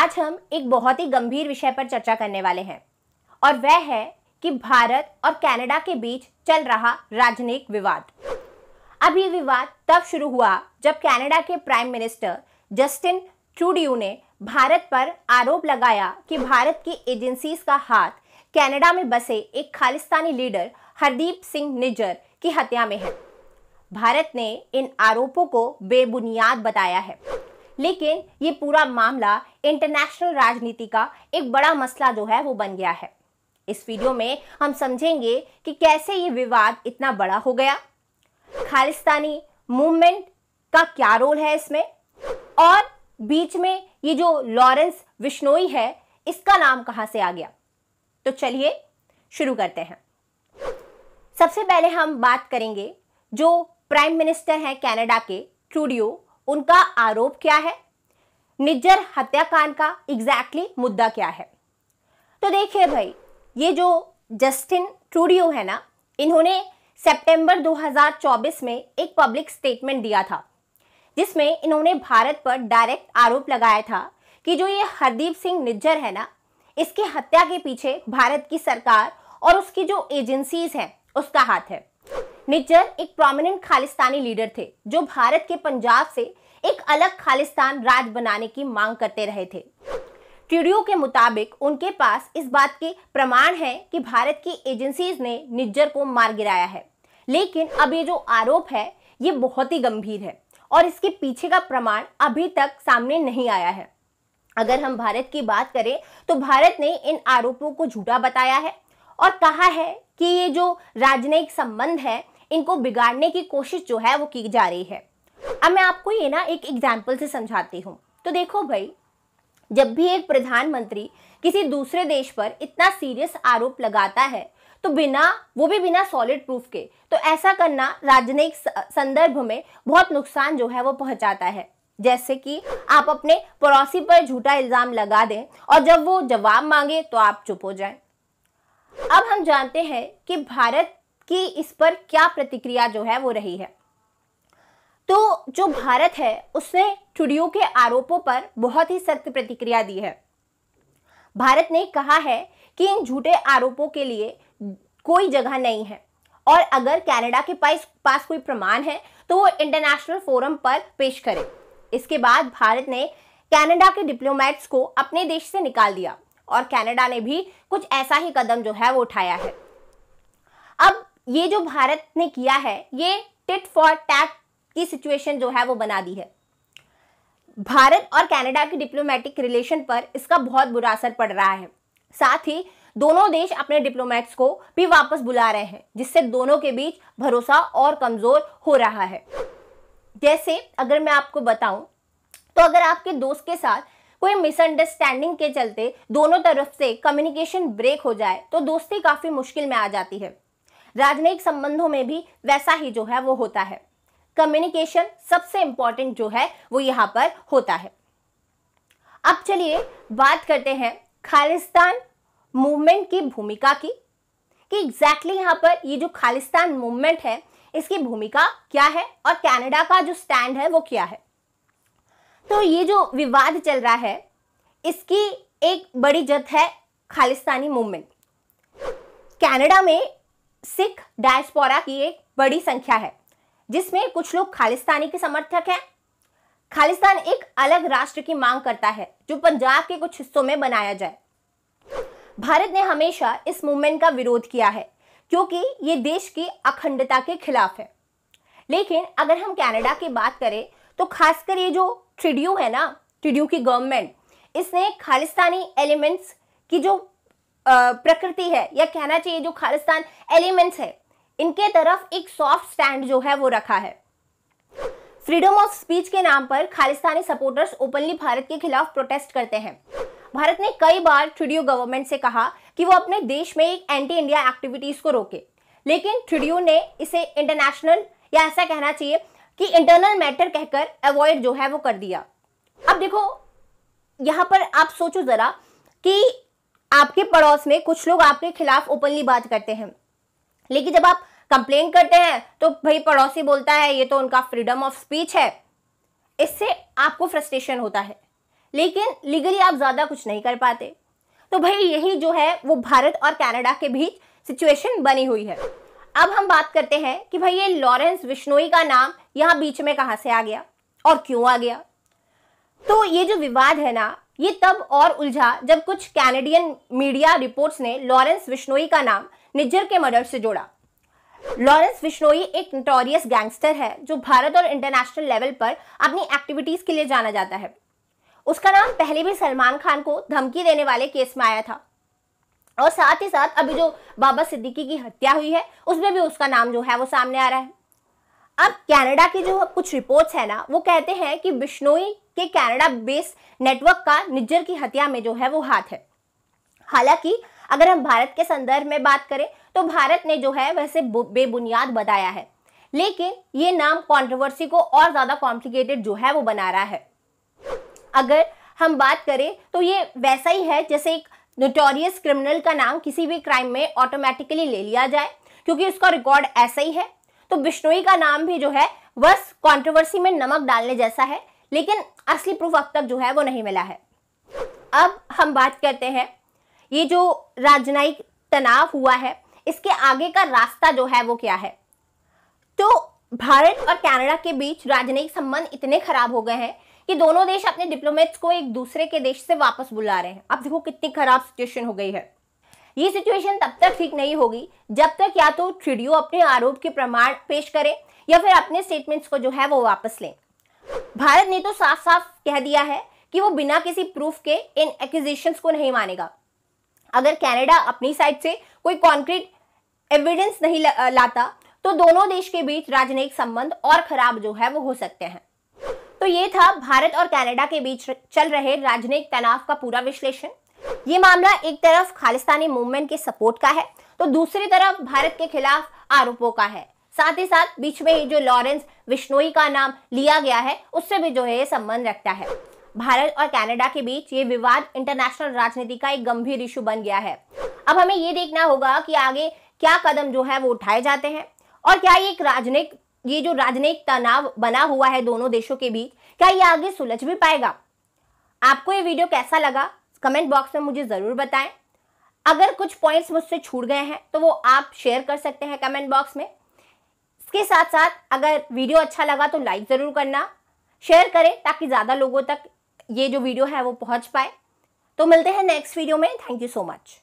आज हम एक बहुत ही गंभीर विषय पर चर्चा करने वाले हैं और वह है कि भारत और कनाडा के बीच चल रहा राजनयिक विवाद अब ये विवाद तब शुरू हुआ जब कनाडा के प्राइम मिनिस्टर जस्टिन ट्रूडियो ने भारत पर आरोप लगाया कि भारत की एजेंसीज का हाथ कनाडा में बसे एक खालिस्तानी लीडर हरदीप सिंह निजर की हत्या में है भारत ने इन आरोपों को बेबुनियाद बताया है लेकिन ये पूरा मामला इंटरनेशनल राजनीति का एक बड़ा मसला जो है वो बन गया है इस वीडियो में हम समझेंगे कि कैसे ये विवाद इतना बड़ा हो गया खालिस्तानी मूवमेंट का क्या रोल है इसमें और बीच में ये जो लॉरेंस विश्नोई है इसका नाम कहां से आ गया तो चलिए शुरू करते हैं सबसे पहले हम बात करेंगे जो प्राइम मिनिस्टर हैं कनाडा के ट्रूडियो उनका आरोप क्या है निज्जर हत्याकांड का एग्जैक्टली exactly मुद्दा क्या है तो देखिए भाई ये जो जस्टिन ट्रूडियो है ना इन्होंने सितंबर 2024 में एक पब्लिक स्टेटमेंट दिया था जिसमें इन्होंने भारत पर डायरेक्ट आरोप लगाया था कि जो ये हरदीप सिंह निज्जर है ना इसकी हत्या के पीछे भारत की सरकार और उसकी जो एजेंसीज हैं उसका हाथ है निज्जर एक प्रोमिनेंट खालिस्तानी लीडर थे जो भारत के पंजाब से एक अलग खालिस्तान राज बनाने की मांग करते रहे थे ट्यूडियो के मुताबिक उनके पास इस बात के प्रमाण हैं कि भारत की एजेंसीज ने निज्जर को मार गिराया है लेकिन अब ये जो आरोप है ये बहुत ही गंभीर है और इसके पीछे का प्रमाण अभी तक सामने नहीं आया है अगर हम भारत की बात करें तो भारत ने इन आरोपों को झूठा बताया है और कहा है कि ये जो राजनयिक संबंध है इनको बिगाड़ने की कोशिश जो है वो की जा रही है अब मैं आपको ये ना एक एग्जाम्पल से समझाती हूँ तो देखो भाई जब भी एक प्रधानमंत्री किसी दूसरे देश पर इतना सीरियस आरोप लगाता है तो बिना वो भी बिना सॉलिड प्रूफ के तो ऐसा करना राजनयिक संदर्भ में बहुत नुकसान जो है वो पहुंचाता है जैसे कि आप अपने पड़ोसी पर झूठा इल्ज़ाम लगा दें और जब वो जवाब मांगे तो आप चुप हो जाएं। अब हम जानते हैं कि भारत कि इस पर क्या प्रतिक्रिया जो है वो रही है तो जो भारत है उसने टुडियो के आरोपों पर बहुत ही सख्त प्रतिक्रिया दी है भारत ने कहा है कि इन झूठे आरोपों के लिए कोई जगह नहीं है और अगर कनाडा के पास पास कोई प्रमाण है तो वो इंटरनेशनल फोरम पर पेश करे इसके बाद भारत ने कनाडा के डिप्लोमेट्स को अपने देश से निकाल दिया और कनाडा ने भी कुछ ऐसा ही कदम जो है वो उठाया है अब ये जो भारत ने किया है ये टिट फॉर टैट की सिचुएशन जो है वो बना दी है भारत और कनाडा की डिप्लोमेटिक रिलेशन पर इसका बहुत बुरा असर पड़ रहा है साथ ही दोनों देश अपने डिप्लोमेट्स को भी वापस बुला रहे हैं जिससे दोनों के बीच भरोसा और कमज़ोर हो रहा है जैसे अगर मैं आपको बताऊं तो अगर आपके दोस्त के साथ कोई मिसअंडरस्टैंडिंग के चलते दोनों तरफ से कम्युनिकेशन ब्रेक हो जाए तो दोस्ती काफ़ी मुश्किल में आ जाती है राजनयिक संबंधों में भी वैसा ही जो है वो होता है कम्युनिकेशन सबसे इंपॉर्टेंट जो है वो यहाँ पर होता है अब चलिए बात करते हैं खालिस्तान मूवमेंट की भूमिका की कि एग्जैक्टली exactly यहाँ पर ये जो खालिस्तान मूवमेंट है इसकी भूमिका क्या है और कनाडा का जो स्टैंड है वो क्या है तो ये जो विवाद चल रहा है इसकी एक बड़ी जत है खालिस्तानी मूवमेंट कनाडा में सिख डायस्पोरा की एक बड़ी संख्या है जिसमें कुछ लोग खालिस्तानी के समर्थक हैं खालिस्तान एक अलग राष्ट्र की मांग करता है जो पंजाब के कुछ हिस्सों में बनाया जाए भारत ने हमेशा इस मूवमेंट का विरोध किया है क्योंकि ये देश की अखंडता के खिलाफ है लेकिन अगर हम कनाडा की बात करें तो खासकर ये जो ट्रिड्यू है ना ट्रिड्यू की गवर्नमेंट इसने खालिस्तानी एलिमेंट्स की जो प्रकृति है या कहना चाहिए जो खालिस्तान एलिमेंट्स है इनके तरफ एक सॉफ्ट स्टैंड जो है वो रखा है फ्रीडम ऑफ स्पीच के नाम पर खालिस्तानी सपोर्टर्स ओपनली भारत के खिलाफ प्रोटेस्ट करते हैं भारत ने कई बार ट्रिडियो गवर्नमेंट से कहा कि वो अपने देश में एक एंटी इंडिया एक्टिविटीज़ को रोके लेकिन ट्रिडियो ने इसे इंटरनेशनल या ऐसा कहना चाहिए कि इंटरनल मैटर कहकर अवॉइड जो है वो कर दिया अब देखो यहां पर आप सोचो ज़रा कि आपके पड़ोस में कुछ लोग आपके खिलाफ ओपनली बात करते हैं लेकिन जब आप कंप्लेन करते हैं तो भाई पड़ोसी बोलता है ये तो उनका फ्रीडम ऑफ स्पीच है इससे आपको फ्रस्ट्रेशन होता है लेकिन लीगली आप ज़्यादा कुछ नहीं कर पाते तो भाई यही जो है वो भारत और कनाडा के बीच सिचुएशन बनी हुई है अब हम बात करते हैं कि भाई ये लॉरेंस विश्नोई का नाम यहाँ बीच में कहाँ से आ गया और क्यों आ गया तो ये जो विवाद है ना ये तब और उलझा जब कुछ कैनेडियन मीडिया रिपोर्ट्स ने लॉरेंस विश्नोई का नाम निज्जर के मर्डर से जोड़ा लॉरेंस विश्नोई एक नटोरियस गैंगस्टर है जो भारत और इंटरनेशनल लेवल पर अपनी एक्टिविटीज के लिए जाना जाता है उसका नाम पहले भी सलमान खान को धमकी देने वाले केस में आया था और साथ ही साथ अभी जो बाबा सिद्दीकी की हत्या हुई है उसमें भी उसका नाम जो है वो सामने आ रहा है अब कनाडा की जो कुछ रिपोर्ट्स है ना वो कहते हैं कि बिश्नोई के कनाडा बेस नेटवर्क का निज्जर की हत्या में जो है वो हाथ है हालांकि अगर हम भारत के संदर्भ में बात करें तो भारत ने जो है वैसे बेबुनियाद बताया है लेकिन ये नाम कंट्रोवर्सी को और ज़्यादा कॉम्प्लिकेटेड जो है वो बना रहा है अगर हम बात करें तो ये वैसा ही है जैसे एक नोटोरियस क्रिमिनल का नाम किसी भी क्राइम में ऑटोमेटिकली ले लिया जाए क्योंकि उसका रिकॉर्ड ऐसा ही है तो बिश्नोई का नाम भी जो है बस कंट्रोवर्सी में नमक डालने जैसा है लेकिन असली प्रूफ अब तक जो है वो नहीं मिला है अब हम बात करते हैं ये जो राजनयिक तनाव हुआ है इसके आगे का रास्ता जो है वो क्या है तो भारत और कनाडा के बीच राजनयिक संबंध इतने खराब हो गए हैं कि दोनों देश अपने डिप्लोमेट्स को एक दूसरे के देश से वापस बुला रहे हैं अब देखो कितनी खराब सिचुएशन हो गई है ये सिचुएशन तब तक ठीक नहीं होगी जब तक या तो ट्रिडियो अपने आरोप के प्रमाण पेश करे या फिर अपने स्टेटमेंट्स को जो है वो वापस लें भारत ने तो साफ साफ कह दिया है कि वो बिना किसी प्रूफ के इन एक्विजिशंस को नहीं मानेगा अगर कनाडा अपनी साइड से कोई कॉन्क्रीट एविडेंस नहीं लाता तो दोनों देश के बीच राजनयिक संबंध और खराब जो है वो हो सकते हैं तो ये था भारत और कनाडा के बीच चल रहे राजनयिक तनाव का पूरा विश्लेषण ये मामला एक तरफ खालिस्तानी मूवमेंट के सपोर्ट का है तो दूसरी तरफ भारत के खिलाफ आरोपों का है साथ ही साथ बीच में ही जो लॉरेंस विश्नोई का नाम लिया गया है उससे भी जो है ये संबंध रखता है भारत और कनाडा के बीच ये विवाद इंटरनेशनल राजनीति का एक गंभीर इशू बन गया है अब हमें ये देखना होगा कि आगे क्या कदम जो है वो उठाए जाते हैं और क्या ये एक राजनयिक ये जो राजनयिक तनाव बना हुआ है दोनों देशों के बीच क्या ये आगे सुलझ भी पाएगा आपको ये वीडियो कैसा लगा कमेंट बॉक्स में मुझे ज़रूर बताएं अगर कुछ पॉइंट्स मुझसे छूट गए हैं तो वो आप शेयर कर सकते हैं कमेंट बॉक्स में इसके साथ साथ अगर वीडियो अच्छा लगा तो लाइक ज़रूर करना शेयर करें ताकि ज़्यादा लोगों तक ये जो वीडियो है वो पहुंच पाए तो मिलते हैं नेक्स्ट वीडियो में थैंक यू सो मच